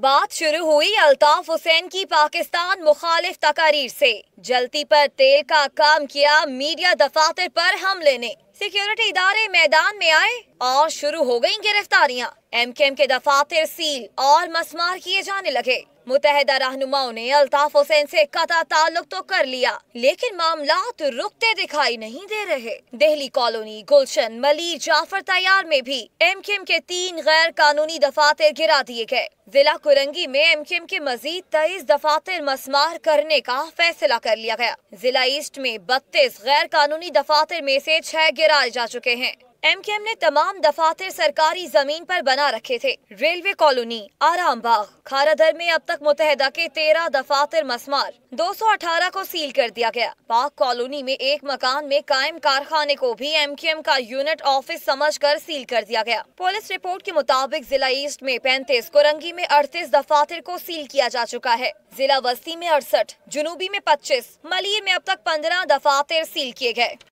बात शुरू हुई अल्ताफ हुसैन की पाकिस्तान मुखालिफ तकारीर से जलती पर तेल का काम किया मीडिया दफातर पर हमले ने सिक्योरिटी इदारे मैदान में आए और शुरू हो गई गिरफ्तारियां एमकेएम के दफातर सील और मसमार किए जाने लगे मुतहदा रहनुमाओं ने अल्ताफ हुसैन से कता ताल्लुक तो कर लिया लेकिन तो रुकते दिखाई नहीं दे रहे दिल्ली कॉलोनी गुलशन मलिर जाफर तैयार में भी एम के तीन गैर कानूनी दफातर गिरा दिए गए जिला कुरंगी में एम के एम के मजीद तेईस दफातर मसमार करने का फैसला कर लिया गया जिला ईस्ट में बत्तीस गैर कानूनी दफातर में से छह गिराए जा चुके हैं एमकेएम ने तमाम दफातर सरकारी जमीन पर बना रखे थे रेलवे कॉलोनी आराम बाग खाराधर में अब तक मुतहदा के तेरह दफातर मसमार 218 को सील कर दिया गया पाक कॉलोनी में एक मकान में कायम कारखाने को भी एमकेएम का यूनिट ऑफिस समझकर सील कर दिया गया पुलिस रिपोर्ट के मुताबिक जिला ईस्ट में पैंतीस कोरंगी में अड़तीस दफातर को सील किया जा चुका है जिला वस्ती में अड़सठ जुनूबी में पच्चीस मलिर में अब तक पंद्रह दफातर सील किए गए